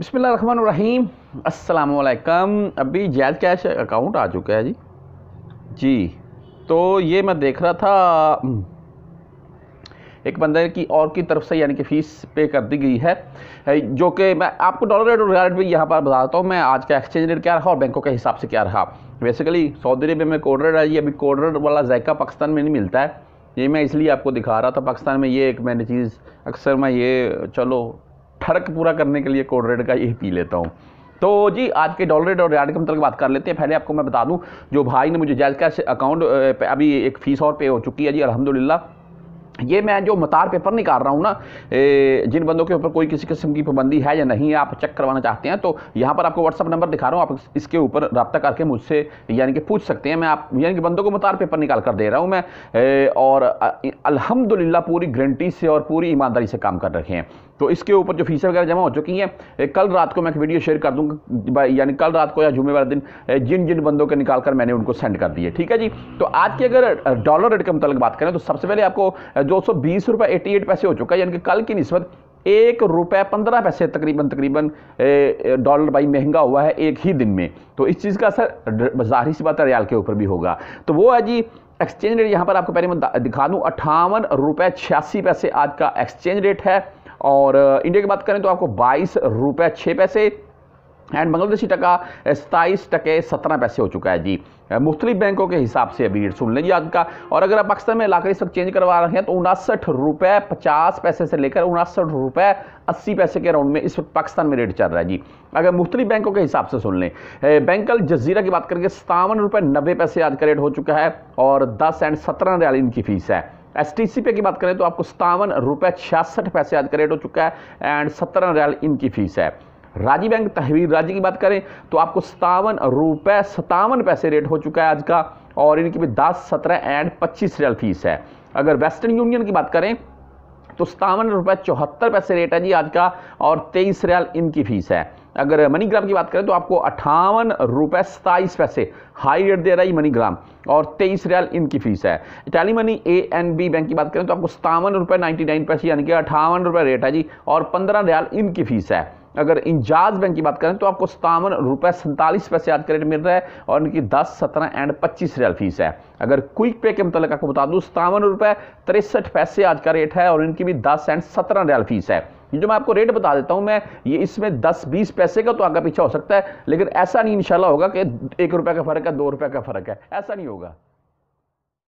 बसमीम अल्लाम अभी जैद कैश अकाउंट आ चुका है जी जी तो ये मैं देख रहा था एक बंदे की और की तरफ से यानी कि फ़ीस पे कर दी गई है जो कि मैं आपको डॉलर रेट और रियाल रेट भी यहाँ पर बताता हूँ मैं आज का एक्सचेंज रेट क्या रहा और बैंकों के हिसाब से क्या रहा बेसिकली सऊदी अरब में कोडर आई अभी कोडर वाला जायका पाकिस्तान में नहीं मिलता है ये मैं इसलिए आपको दिखा रहा था पाकिस्तान में ये एक मैंने चीज़ अक्सर मैं ये चलो खड़क पूरा करने के लिए कोड रेड का यही पी लेता हूँ तो जी आज के डॉलर रेट और रियाड के मतलब बात कर लेते हैं पहले आपको मैं बता दूं जो भाई ने मुझे जैज कैश अकाउंट अभी एक फीस और पे हो चुकी है जी अलहमदिल्ला ये मैं जो मतार पेपर निकाल रहा हूँ ना ए, जिन बंदों के ऊपर कोई किसी किस्म की पाबंदी है या नहीं है आप चेक करवाना चाहते हैं तो यहाँ पर आपको व्हाट्सअप नंबर दिखा रहा हूँ आप इसके ऊपर रब्ता करके मुझसे यानी कि पूछ सकते हैं मैं आप यानी कि बंदों को मतार पेपर निकाल कर दे रहा हूँ मैं ए, और अल्हम्दुलिल्लाह पूरी गारंटी से और पूरी ईमानदारी से काम कर रखे हैं तो इसके ऊपर जो फीसें वगैरह जमा हो चुकी हैं कल रात को मैं एक वीडियो शेयर कर दूंगा यानी कल रात को या जुमे वाले दिन जिन जिन बंदों के निकाल कर मैंने उनको सेंड कर दिए ठीक है जी तो आज की अगर डॉलर रेट के मुतालिक बात करें तो सबसे पहले आपको दो सौ बीस रुपये एटी एट पैसे हो चुका है यानी कि कल की नस्बत एक रुपये पंद्रह पैसे तकरीबन तकरीबन डॉलर भाई महंगा हुआ है एक ही दिन में तो इस चीज़ का असर जाहिर सी बात है रियाल के ऊपर भी होगा तो वो है जी एक्सचेंज रेट यहाँ पर आपको पहले मैं दिखा दूँ अट्ठावन रुपये छियासी पैसे आज का एक्सचेंज रेट है और इंडिया की बात करें तो आपको बाईस रुपये छः पैसे एंड बांग्लादेशी टका सताईस टके सत्रह पैसे हो चुका है जी मुख्तलिफ बैंकों के हिसाब से अभी रेट सुन आज का और अगर आप पाकिस्तान में लाकर इस वक्त चेंज करवा रहे हैं तो उनासठ रुपये पचास पैसे से लेकर उनासठ रुपये अस्सी पैसे के राउंड में इस वक्त पाकिस्तान में रेट चल रहा है जी अगर मुख्तलिफ बैंकों के हिसाब से सुन लें बैंक अल जजीरा की बात करेंगे सतावन रुपये नब्बे पैसे आज का रेट हो चुका है और दस एंड सत्रह रियाली इनकी फीस है एस पे की बात करें तो आपको सतावन रुपये छियासठ पैसे आज का रेट हो चुका है एंड सत्रह रियाल इनकी फ़ीस है राजीव बैंक तहवीर राज्य की बात करें तो आपको सतावन रुपये सतावन पैसे रेट हो चुका है आज का और इनकी भी दस सत्रह एंड पच्चीस रियल फीस है अगर वेस्टर्न यूनियन की बात करें तो सतावन रुपये चौहत्तर पैसे रेट है जी आज का और तेईस रियाल इनकी फ़ीस है अगर मनीग्राम की बात करें तो आपको अट्ठावन रुपये सताईस पैसे हाई रेट दे रहा है मनीग्राम और तेईस रियाल इनकी फीस है Italy money A N B bank की बात करें तो आपको सतावन रुपये नाइन्टी नाइन पैसे यानी कि अठावन रुपये रेट है जी और पंद्रह रियाल इनकी फीस है अगर इंजाज बैंक की बात करें तो आपको सतावन रुपये सैंतालीस पैसे आज रेट मिल रहा है और इनकी दस सत्रह एंड पच्चीस रियल फीस है अगर क्विक पे के मतलब आपको बता दूँ सतावन रुपये तिरसठ पैसे आज का रेट है और इनकी भी दस एंड सत्रह रियल फीस है जो मैं आपको रेट बता देता हूँ मैं ये इसमें दस बीस पैसे का तो आगे पीछा हो सकता है लेकिन ऐसा नहीं इंशाल्लाह होगा कि एक रुपये का फ़र्क है दो रुपये का फ़र्क है ऐसा नहीं होगा